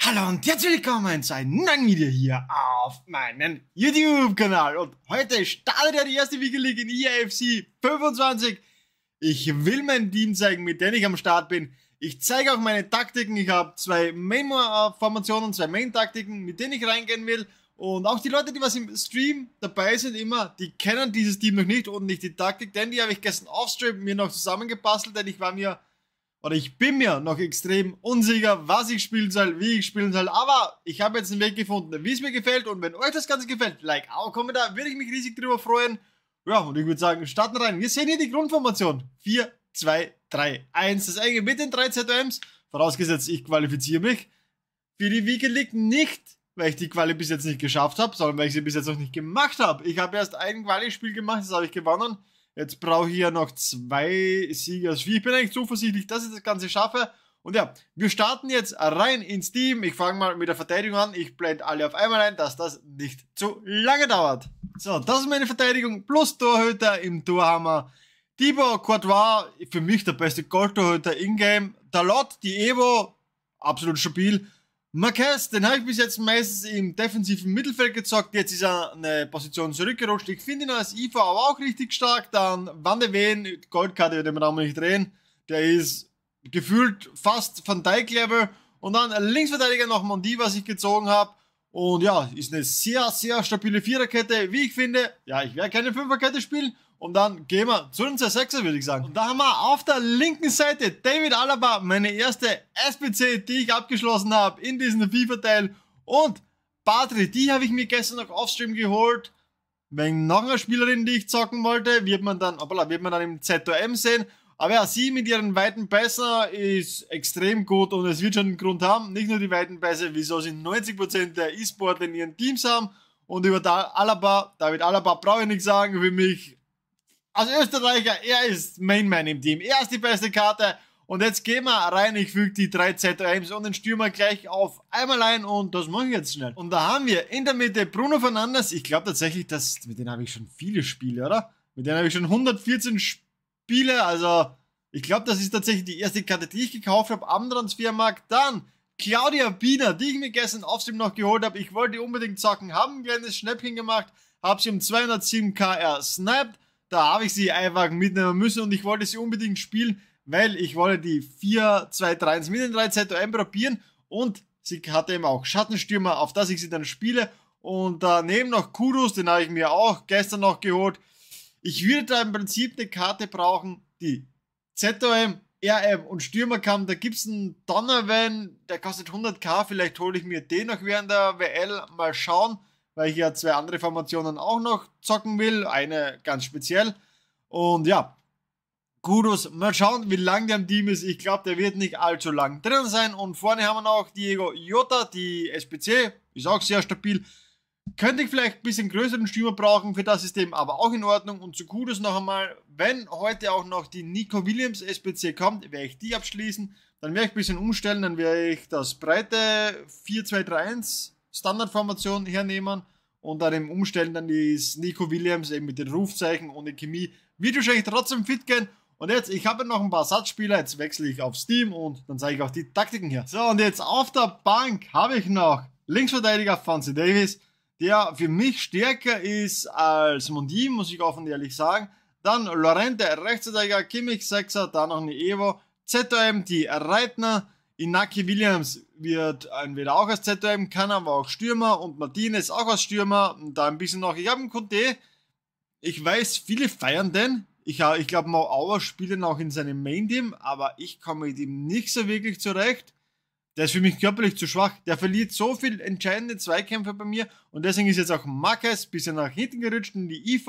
Hallo und herzlich willkommen zu einem neuen Video hier auf meinem YouTube-Kanal. Und heute startet ja die erste Weekend League in EAFC 25. Ich will mein Team zeigen, mit dem ich am Start bin. Ich zeige auch meine Taktiken. Ich habe zwei Main-Formationen, zwei Main-Taktiken, mit denen ich reingehen will. Und auch die Leute, die was im Stream dabei sind immer, die kennen dieses Team noch nicht und nicht die Taktik, denn die habe ich gestern off-stream mir noch zusammengebastelt, denn ich war mir oder ich bin mir noch extrem unsicher, was ich spielen soll, wie ich spielen soll, aber ich habe jetzt einen Weg gefunden, wie es mir gefällt und wenn euch das Ganze gefällt, Like, auch Kommentar, würde ich mich riesig drüber freuen. Ja, und ich würde sagen, starten rein. Wir sehen hier die Grundformation. 4, 2, 3, 1. Das eigene mit den 3 ZMs. Vorausgesetzt, ich qualifiziere mich. Für die Wiege liegt nicht, weil ich die Quali bis jetzt nicht geschafft habe, sondern weil ich sie bis jetzt noch nicht gemacht habe. Ich habe erst ein Quali-Spiel gemacht, das habe ich gewonnen. Jetzt brauche ich ja noch zwei Siege. Also, ich bin eigentlich zuversichtlich, dass ich das Ganze schaffe. Und ja, wir starten jetzt rein ins Team. Ich fange mal mit der Verteidigung an. Ich blende alle auf einmal ein, dass das nicht zu lange dauert. So, das ist meine Verteidigung plus Torhüter im Torhammer. Thibaut Courtois, für mich der beste Goldtorhüter in-game. Dalot, die Evo, absolut stabil. Marquez, den habe ich bis jetzt meistens im defensiven Mittelfeld gezockt. Jetzt ist er eine Position zurückgerutscht. Ich finde ihn als IV aber auch richtig stark. Dann Van de Ven, Goldkarte wird im Raum nicht drehen. Der ist gefühlt fast Van Dijk-Level. Und dann Linksverteidiger noch Mondi, was ich gezogen habe. Und ja, ist eine sehr, sehr stabile Viererkette, wie ich finde. Ja, ich werde keine Fünferkette spielen. Und dann gehen wir zu den C6er, würde ich sagen. Und da haben wir auf der linken Seite David Alaba, meine erste SPC, die ich abgeschlossen habe in diesem FIFA-Teil. Und Badri, die habe ich mir gestern noch offstream geholt. Wegen noch einer Spielerin, die ich zocken wollte, wird man dann, opala, wird man dann im ZOM sehen. Aber ja, sie mit ihren weiten Pässen ist extrem gut und es wird schon einen Grund haben. Nicht nur die weiten Pässe, wieso sie 90% der E-Sportler in ihren Teams haben. Und über Alaba, David Alaba brauche ich nichts sagen, für mich als Österreicher, er ist Mainman im Team. Er ist die beste Karte. Und jetzt gehen wir rein. Ich füge die drei z ZMs und den Stürmer gleich auf einmal ein und das mache ich jetzt schnell. Und da haben wir in der Mitte Bruno Fernandes. Ich glaube tatsächlich, dass mit denen habe ich schon viele Spiele, oder? Mit denen habe ich schon 114 Spiele. Also ich glaube, das ist tatsächlich die erste Karte, die ich gekauft habe am Transfermarkt. Dann Claudia Biener, die ich mir gestern auf Stream noch geholt habe. Ich wollte unbedingt zocken, haben ein kleines Schnäppchen gemacht, habe sie um 207k ersniped da habe ich sie einfach mitnehmen müssen und ich wollte sie unbedingt spielen, weil ich wollte die 4-2-3-1 mit den 3 ZOM probieren und sie hatte eben auch Schattenstürmer, auf das ich sie dann spiele. Und daneben noch Kudos, den habe ich mir auch gestern noch geholt. Ich würde da im Prinzip eine Karte brauchen, die ZOM, RM und Stürmer kam, Da gibt es einen Donovan, der kostet 100k, vielleicht hole ich mir den noch während der WL, mal schauen weil ich ja zwei andere Formationen auch noch zocken will, eine ganz speziell. Und ja, Kudos, mal schauen, wie lang der im Team ist. Ich glaube, der wird nicht allzu lang drin sein. Und vorne haben wir noch Diego Jota, die SPC, ist auch sehr stabil. Könnte ich vielleicht ein bisschen größeren Stürmer brauchen für das System, aber auch in Ordnung. Und zu Kudos noch einmal, wenn heute auch noch die Nico Williams SPC kommt, werde ich die abschließen. Dann werde ich ein bisschen umstellen, dann werde ich das breite 4-2-3-1 Standardformation hernehmen und dann eben umstellen. Dann ist Nico Williams eben mit den Rufzeichen ohne Chemie. Wird wahrscheinlich trotzdem fit gehen. Und jetzt, ich habe noch ein paar Satzspieler, jetzt wechsle ich auf Steam und dann zeige ich auch die Taktiken hier. So, und jetzt auf der Bank habe ich noch Linksverteidiger Fancy Davis, der für mich stärker ist als Mondi, muss ich offen und ehrlich sagen. Dann Lorente, Rechtsverteidiger, Kimmich, Sechser, dann noch eine Evo, ZM, die Reitner, Inaki Williams wird entweder auch als ZM, kann aber auch Stürmer und Martinez auch als Stürmer. Und da ein bisschen noch, ich habe einen Conte. Ich weiß, viele feiern den. Ich, ich glaube, Mauer spielt ihn auch in seinem Main-Team, aber ich komme mit ihm nicht so wirklich zurecht. Der ist für mich körperlich zu schwach. Der verliert so viel entscheidende Zweikämpfe bei mir und deswegen ist jetzt auch Marquez ein bisschen nach hinten gerutscht in die IV.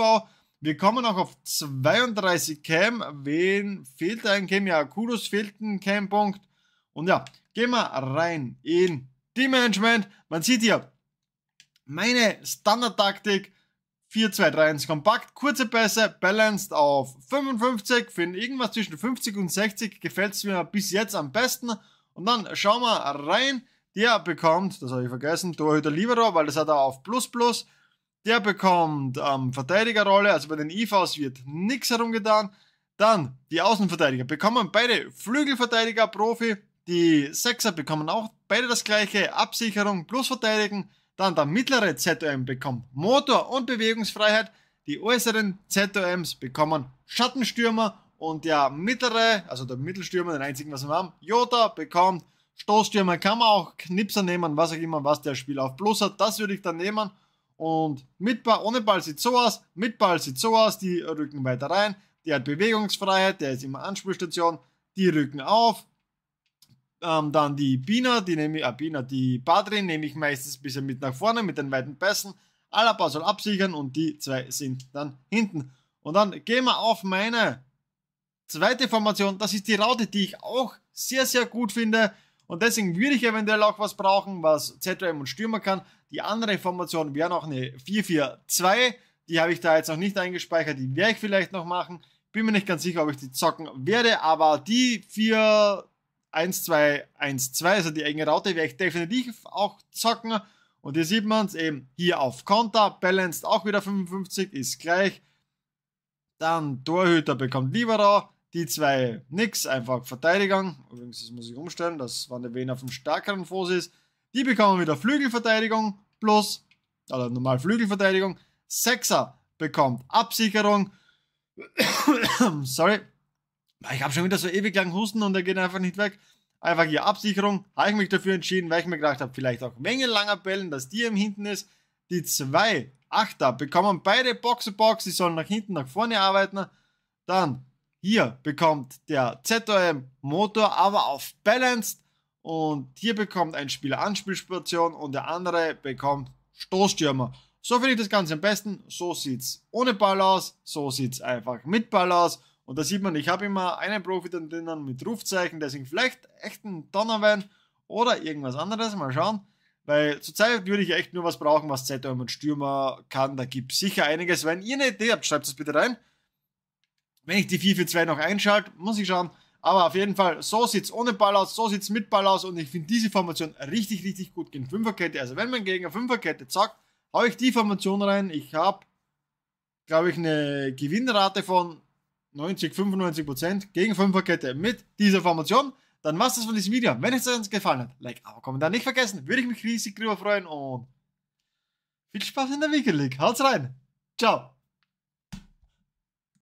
Wir kommen auch auf 32 Cam. Wen fehlt ein Cam? Ja, Kudos fehlt ein Cam-Punkt. Und ja, gehen wir rein in Management. Man sieht hier meine Standardtaktik 4-2-3-1 kompakt, kurze Pässe, balanced auf 55, für irgendwas zwischen 50 und 60 gefällt es mir bis jetzt am besten. Und dann schauen wir rein, der bekommt, das habe ich vergessen, Torhüter Libero, weil das hat er auf Plus Plus. Der bekommt ähm, Verteidigerrolle, also bei den IVs wird nichts herumgetan. Dann die Außenverteidiger bekommen beide Flügelverteidiger Profi die Sechser bekommen auch beide das gleiche, Absicherung plus Verteidigen. Dann der mittlere ZOM bekommt Motor und Bewegungsfreiheit. Die äußeren ZOMs bekommen Schattenstürmer. Und der mittlere, also der Mittelstürmer, den einzigen, was wir haben, Jota bekommt Stoßstürmer. Kann man auch Knipser nehmen, was auch immer, was der Spiel auf Plus hat. Das würde ich dann nehmen. Und mit Ball, ohne Ball sieht so aus. Mit Ball sieht so aus. Die rücken weiter rein. Der hat Bewegungsfreiheit. Der ist immer Anspielstation. Die rücken auf ähm, dann die Bina, die nehme ich, äh, Bina, die Badrin nehme ich meistens ein bisschen mit nach vorne mit den weiten Pässen. Alaba soll absichern und die zwei sind dann hinten. Und dann gehen wir auf meine zweite Formation. Das ist die Raute, die ich auch sehr, sehr gut finde. Und deswegen würde ich eventuell auch was brauchen, was ZM und Stürmer kann. Die andere Formation wäre noch eine 4-4-2. Die habe ich da jetzt noch nicht eingespeichert. Die werde ich vielleicht noch machen. Bin mir nicht ganz sicher, ob ich die zocken werde, aber die vier 1-2-1-2, also die enge Raute werde ich definitiv auch zocken. Und hier sieht man es eben hier auf Konter, Balanced auch wieder 55, ist gleich. Dann Torhüter bekommt Liberau, die zwei nix, einfach Verteidigung. Übrigens, das muss ich umstellen, das waren der Ven vom stärkeren Fuß ist. Die bekommen wieder Flügelverteidigung plus, oder normal Flügelverteidigung. Sechser bekommt Absicherung. Sorry ich habe schon wieder so ewig lang Husten und der geht einfach nicht weg. Einfach hier Absicherung, habe ich mich dafür entschieden, weil ich mir gedacht habe, vielleicht auch Menge langer Bällen, dass die im Hinten ist. Die zwei Achter bekommen beide box box die sollen nach hinten, nach vorne arbeiten. Dann hier bekommt der ZOM Motor aber auf Balanced und hier bekommt ein Spieler Anspielstation und der andere bekommt Stoßstürmer. So finde ich das Ganze am besten. So sieht es ohne Ball aus, so sieht es einfach mit Ball aus. Und da sieht man, ich habe immer einen Profi dann drinnen mit Rufzeichen, deswegen vielleicht echt ein Donnerwein oder irgendwas anderes. Mal schauen. Weil zurzeit würde ich echt nur was brauchen, was ZM und Stürmer kann. Da gibt es sicher einiges. Wenn ihr eine Idee habt, schreibt es bitte rein. Wenn ich die 442 noch einschalte, muss ich schauen. Aber auf jeden Fall, so sieht es ohne Ball aus, so sieht es mit Ball aus. Und ich finde diese Formation richtig, richtig gut gegen Fünferkette. Also wenn mein Gegner Fünferkette zockt, haue ich die Formation rein. Ich habe, glaube ich, eine Gewinnrate von 90, 95 Prozent gegen Kette mit dieser Formation. Dann war es das von diesem Video. Wenn es euch gefallen hat, Like, aber Kommentar nicht vergessen. Würde ich mich riesig drüber freuen und viel Spaß in der Weekend League. Haut's rein. Ciao.